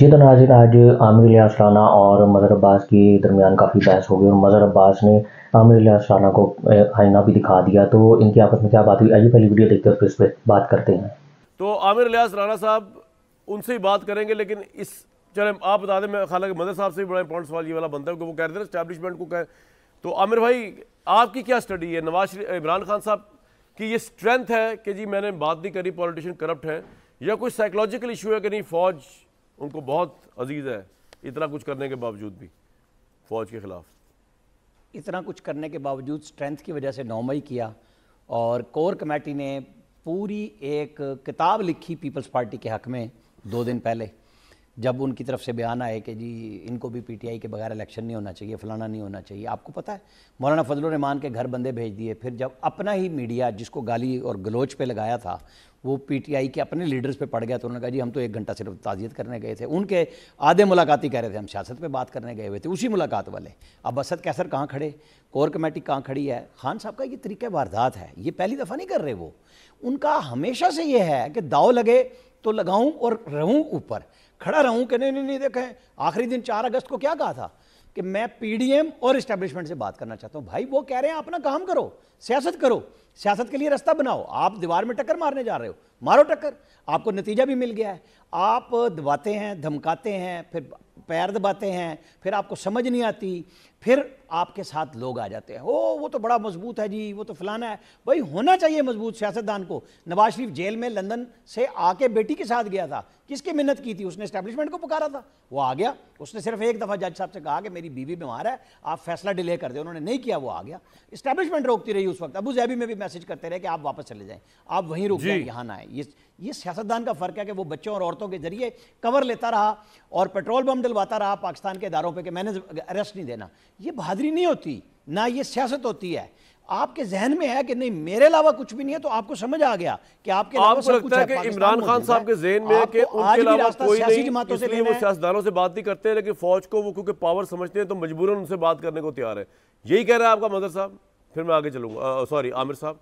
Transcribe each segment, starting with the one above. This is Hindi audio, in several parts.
जी तो नाजिन आज आमिर असराना और मज़र अब्बास के दरमियान काफ़ी बहस हो गई और मज़हर अब्बास ने आमिर असराना को आईना भी दिखा दिया तो इनकी आपस में क्या बात हुई आइए पहली वीडियो देखते हैं फिर इस पर बात करते हैं तो आमिर लियास राना साहब उनसे ही बात करेंगे लेकिन इस चले आप बता दें मैं हालांकि मदर साहब से भी बड़ा इंपॉर्टेंट सवाल ये वाला बनता है वो कह रहे थे को कह तो आमिर भाई आपकी क्या स्टडी है नवाज इमरान खान साहब की ये स्ट्रेंथ है कि जी मैंने बात नहीं करी पॉलिटिशियन करप्ट है या कोई साइकोलॉजिकल इशू है कि नहीं फौज उनको बहुत अजीज़ है इतना कुछ करने के बावजूद भी फ़ौज के ख़िलाफ़ इतना कुछ करने के बावजूद स्ट्रेंथ की वजह से नौ मई किया और कोर कमेटी ने पूरी एक किताब लिखी पीपल्स पार्टी के हक में दो दिन पहले जब उनकी तरफ से बयान आए कि जी इनको भी पीटीआई के बगैर इलेक्शन नहीं होना चाहिए फलाना नहीं होना चाहिए आपको पता है मौलाना फजल रहमान के घर बंदे भेज दिए फिर जब अपना ही मीडिया जिसको गाली और गलोच पे लगाया था वो पीटीआई के अपने लीडर्स पे पड़ गया तो उन्होंने कहा जी हम तो एक घंटा सिर्फ ताज़ियत करने गए थे उनके आधे मुलाकाती कह रहे थे हम सियासत पर बात करने गए हुए थे उसी मुलाकात वाले अब असद कैसर कहाँ खड़े कोर कमेटी कहाँ खड़ी है खान साहब का ये तरीका वारदात है ये पहली दफ़ा नहीं कर रहे वो उनका हमेशा से ये है कि दाव लगे तो लगाऊँ और रहूँ ऊपर खड़ा रहूं कि नहीं नहीं नहीं देखें आखिरी दिन चार अगस्त को क्या कहा था कि मैं पीडीएम और इस्टेब्लिशमेंट से बात करना चाहता हूं भाई वो कह रहे हैं अपना काम करो सियासत करो सियासत के लिए रास्ता बनाओ आप दीवार में टक्कर मारने जा रहे हो मारो टक्कर आपको नतीजा भी मिल गया है आप दबाते हैं धमकाते हैं फिर पैर दबाते हैं फिर आपको समझ नहीं आती फिर आपके साथ लोग आ जाते हैं ओ वो तो बड़ा मजबूत है जी वो तो फलाना है भाई होना चाहिए मजबूत सियासतदान को नवाज शरीफ जेल में लंदन से आके बेटी के साथ गया था किसकी मिन्नत की थी उसने इस्टेब्लिशमेंट को पुकारा था वो आ गया उसने सिर्फ एक दफ़ा जज साहब से कहा कि मेरी बीवी बीमार है आप फैसला डिले कर दे उन्होंने नहीं किया वो आ गया इस्टेब्लिशमेंट रोकती रही उस वक्त अबू जैबी में भी मैसेज करते रहे कि आप वापस चले जाएं आप वहीं रुक जाए यहाँ ना आए ये ये सियासतदान का फ़र्क है कि वो बच्चों और औरतों के जरिए कवर लेता रहा और पेट्रोल बम डलवाता रहा पाकिस्तान के इदारों पर कि मैंने अरेस्ट नहीं देना ये बहादरी नहीं होती ना ये सियासत होती है आपके जहन में है कि नहीं मेरे अलावा कुछ भी नहीं है तो आपको समझ आ गया कि आपके आपको लगता है कि इमरान खान साहब के जहन में है कि उनके अलावा कोई नहीं इसलिए वो सियासदानों से बात नहीं करते लेकिन फौज को वो क्योंकि पावर समझते हैं तो मजबूरन उनसे बात करने को तैयार है यही कह रहा है आपका मदर साहब फिर मैं आगे चलूंगा सॉरी आमिर साहब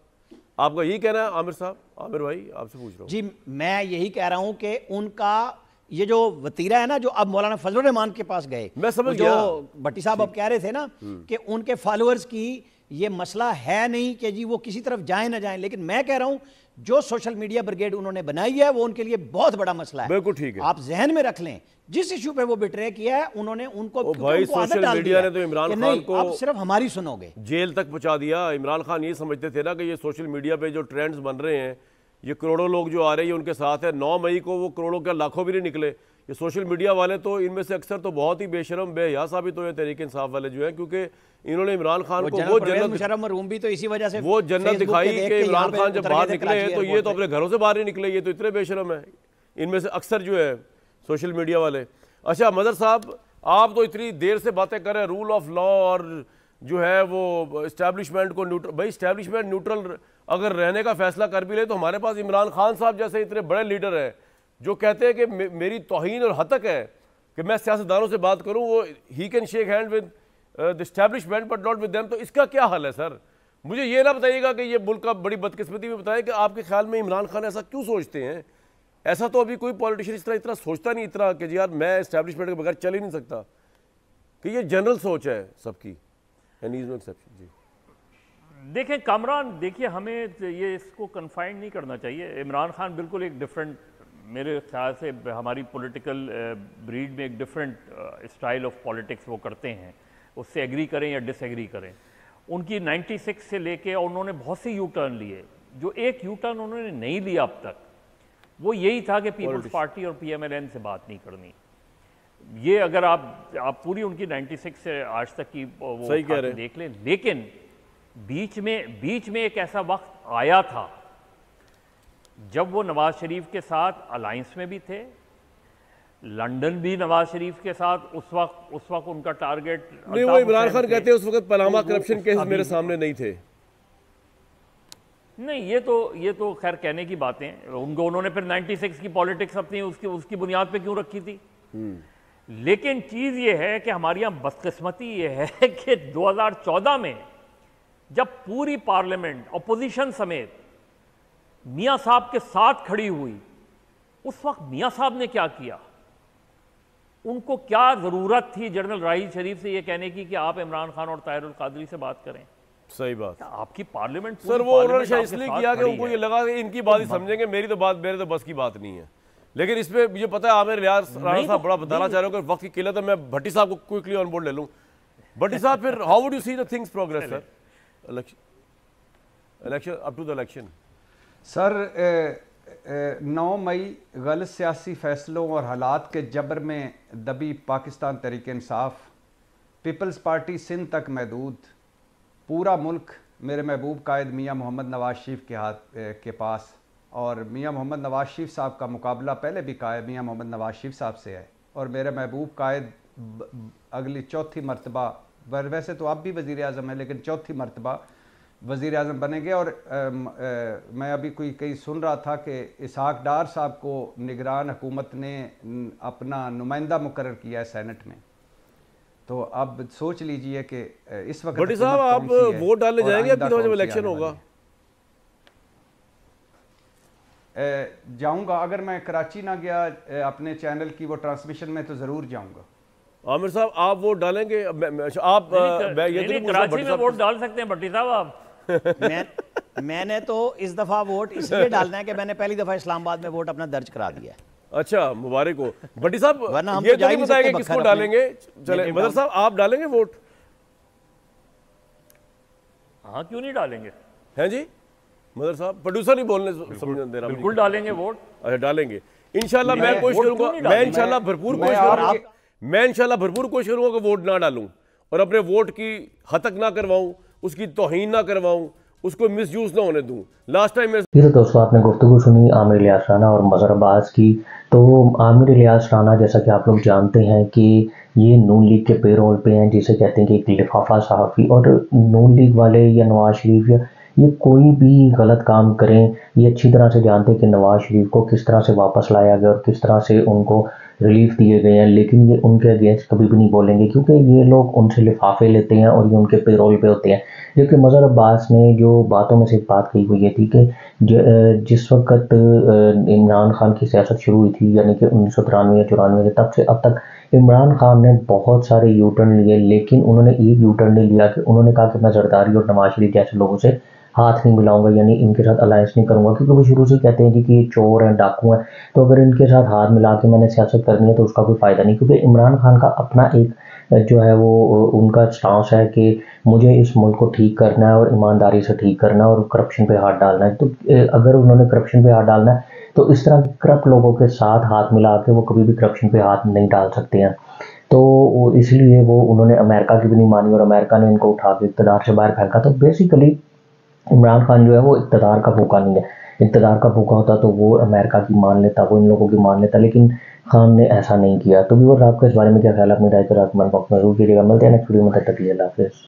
आपका यही कहना है आमिर साहब आमिर भाई आपसे पूछ रहा हूँ जी मैं यही कह रहा हूँ कि उनका ये जो वतीरा है ना जो अब मौलाना फजल रहमान के पास गए मैं समझ जो भट्टी साहब अब कह रहे थे ना हम्म। कि उनके फॉलोअर्स की ये मसला है नहीं कि जी वो किसी तरफ जाए ना जाए लेकिन मैं कह रहा हूं जो सोशल मीडिया ब्रिगेड उन्होंने बनाई है वो उनके लिए बहुत बड़ा मसला है बिल्कुल ठीक है आप जहन में रख लें जिस इशू पे वो बिट्रे किया है उन्होंने उनको भाई सोशल मीडिया ने तो इमरान खान को आप सिर्फ हमारी सुनोगे जेल तक पहुंचा दिया इमरान खान ये समझते थे ना कि ये सोशल मीडिया पे जो ट्रेंड्स बन रहे हैं ये करोड़ों लोग जो आ रहे हैं उनके साथ है नौ मई को वो करोड़ों के लाखों भी नहीं निकले ये सोशल मीडिया वाले तो इनमें से अक्सर तो बहुत ही बेशरम बेहया साबित तो हुए तरीके इंसाफ वाले जो है क्योंकि इन्होंने इमरान खान को वो जन्नत भी तो इसी वजह से वो जन्नत दिखाई कि इमरान खान जब बाहर निकले हैं तो ये तो अपने घरों से बाहर ही निकले ये तो इतने बेशरम है इनमें से अक्सर जो है सोशल मीडिया वाले अच्छा मदर साहब आप तो इतनी देर से बातें कर रहे हैं रूल ऑफ लॉ और जो है वो इस्टेब्लिशमेंट को न्यूट्रल भाई इस्टेब्लिशमेंट न्यूट्रल अगर रहने का फैसला कर भी ले तो हमारे पास इमरान खान साहब जैसे इतने बड़े लीडर हैं जो कहते हैं कि मे, मेरी तोहन और हतक है कि मैं सियासतदानों से बात करूँ वो he can shake hand with the establishment but not with them तो इसका क्या हाल है सर मुझे ये ना बताइएगा कि ये मुल्क का बड़ी बदकिस्मती में बताएं कि आपके ख्याल में इमरान खान ऐसा क्यों सोचते हैं ऐसा तो अभी कोई पॉलिटिशियन इस तरह इतना सोचता नहीं इतना कि जी यार मैं इस्टेब्लिशमेंट के बगैर चल ही नहीं सकता कि ये जनरल सोच है सबकी एंड इज नो एक्सेप्शन जी देखें कामरान देखिए हमें ये इसको कन्फाइंड नहीं करना चाहिए इमरान खान बिल्कुल एक डिफरेंट मेरे ख्याल से हमारी पॉलिटिकल ब्रीड में एक डिफरेंट स्टाइल ऑफ पॉलिटिक्स वो करते हैं उससे एग्री करें या डिसएग्री करें उनकी 96 से लेके और उन्होंने बहुत से यू टर्न लिए जो एक यू टर्न उन्होंने नहीं लिया अब तक वो यही था कि पीपल्स पार्टी और पीएमएलएन से बात नहीं करनी ये अगर आप आप पूरी उनकी 96 से आज तक की वो सही कह रहे देख लें लेकिन बीच में बीच में एक ऐसा वक्त आया था जब वो नवाज़ शरीफ के साथ अलाइंस में भी थे लंदन भी नवाज शरीफ के साथ उस वक्त उस वक्त उनका टारगेट नहीं वो इमरान खान कहते हैं उस वक्त पनामा करप्शन केस मेरे सामने नहीं थे नहीं ये तो ये तो खैर कहने की बातें उनको उन्होंने फिर 96 की पॉलिटिक्स अपनी उसकी उसकी बुनियाद पे क्यों रखी थी हम्म। लेकिन चीज़ ये है कि हमारे यहाँ बदकस्मती ये है कि 2014 में जब पूरी पार्लियामेंट अपोजिशन समेत मियाँ साहब के साथ खड़ी हुई उस वक्त मियाँ साहब ने क्या किया उनको क्या ज़रूरत थी जनरल राही शरीफ से ये कहने की कि आप इमरान खान और ताहिर कादरी से बात करें सही बात आपकी पार्लियामेंट सर वो उन्होंने इसलिए किया कि उनको ये लगा कि इनकी बात तो ही समझेंगे मेरी तो बात मेरे तो बस की बात नहीं है लेकिन इसमें मुझे पता है आमिर रियाज राणा तो साहब बड़ा बताना चाह रहे हो कि वक्त की किल्लत है मैं भट्टी साहब को क्विकली ऑन बोर्ड ले लूँ भट्टी साहब फिर how would you see the things progress sir election up to the election sir नौ मई गलत सियासी फैसलों और हालात के जबर में दबी पाकिस्तान तरीके इंसाफ पीपल्स पार्टी सिंध तक महदूद पूरा मुल्क मेरे महबूब कायद मियाँ मोहम्मद नवाज शरीफ के हाथ के पास और मियाँ मोहम्मद नवाज शरीफ साहब का मुकाबला पहले भी कायद मियाँ मोहम्मद नवाज शरीफ साहब से है और मेरे महबूब कायद अगली चौथी मरतबा वैसे तो आप भी वज़ी अजम हैं लेकिन चौथी मरतबा वजीर अजम बनेंगे और आ, आ, मैं अभी कोई कहीं सुन रहा था कि इसहाक डार साहब को निगरान हुकूमत ने अपना नुमाइंदा मुकर किया है सैनट में तो अब सोच लीजिए कि इस वक्त बड़ी साहब आप वोट डालने जाएंगे आपकी समझ में इलेक्शन होगा जाऊंगा अगर मैं कराची ना गया अपने चैनल की वो ट्रांसमिशन में तो ज़रूर जाऊंगा आमिर साहब आप वोट डालेंगे अच्छा, आप ये तो कराची में वोट डाल सकते हैं बट्टी साहब आप मैं, मैंने तो इस दफा वोट इसलिए डालना है कि मैंने पहली दफा इस्लामाबाद में वोट अपना दर्ज करा दिया अच्छा मुबारक हो बटी साहब ये तो, तो नहीं बताएंगे किसको डालेंगे चले मदर साहब आप डालेंगे वोट हाँ क्यों नहीं डालेंगे हैं जी मदर साहब प्रोड्यूसर ही बोलने रहा बिल्कुल डालेंगे वोट अच्छा डालेंगे इनशाला मैं कोशिश करूंगा मैं इनशाला भरपूर कोशिश करूंगा मैं इनशाला भरपूर कोशिश करूंगा कि वोट ना डालूं और अपने वोट की हतक ना करवाऊं उसकी तोहन ना करवाऊँ उसको मिस यूज़ ना होने दूँ लास्ट टाइम ये तो दोस्तों आपने गुफ्तु सुनी आमिर लियाज राना और मजहर अब्बास की तो आमिर लियाज राना जैसा कि आप लोग जानते हैं कि ये नून लीग के पेरोल पे हैं जिसे कहते हैं कि एक लिफाफा सहाफ़ी और नून लीग वाले या नवाज शरीफ या ये कोई भी गलत काम करें ये अच्छी तरह से जानते हैं कि नवाज शरीफ को किस तरह से वापस लाया गया और किस तरह से उनको रिलीफ दिए गए हैं लेकिन ये उनके अगेंस्ट कभी भी नहीं बोलेंगे क्योंकि ये लोग उनसे लिफाफे लेते हैं और ये उनके पेरोल पे होते हैं जबकि मज़हर अब्बास ने जो बातों में से एक बात कही हुई थी कि जिस वक्त इमरान खान की सियासत शुरू हुई थी यानी कि उन्नीस सौ तिरानवे या चौरानवे के तब से अब तक इमरान खान ने बहुत सारे यू टर्न लिए लेकिन उन्होंने एक यू टर्न नहीं लिया कि उन्होंने कहा कि मैं जरदारी और नवाज शरीफ जैसे लोगों से हाथ नहीं मिलाऊंगा यानी इनके साथ अलायंस नहीं करूंगा क्योंकि वो शुरू से कहते हैं कि ये चोर हैं डाकू हैं तो अगर इनके साथ हाथ मिला के मैंने सियासत करनी है तो उसका कोई फ़ायदा नहीं क्योंकि इमरान खान का अपना एक जो है वो उनका स्टांस है कि मुझे इस मुल्क को ठीक करना है और ईमानदारी से ठीक करना है और करप्शन पे हाथ डालना है तो अगर उन्होंने करप्शन पे हाथ डालना है तो इस तरह के करप्ट लोगों के साथ हाथ मिला के वो कभी भी करप्शन पे हाथ नहीं डाल सकते हैं तो इसलिए वो उन्होंने अमेरिका की भी नहीं मानी और अमेरिका ने इनको उठा के इकतदार से बाहर फेंका तो बेसिकली इमरान खान जो है वो इकतदार का भूखा नहीं है इकतदार का भूखा होता तो वो अमेरिका की मान लेता वो इन लोगों की मान लेता लेकिन खान ने ऐसा नहीं किया तो भी वो आपका इस बारे में क्या ख्याल अपने राय तो आप मन बॉक्स में जरूर कीजिएगा मिलते हैं नेक्स्ट वीडियो में तब तक लिए हाफिज़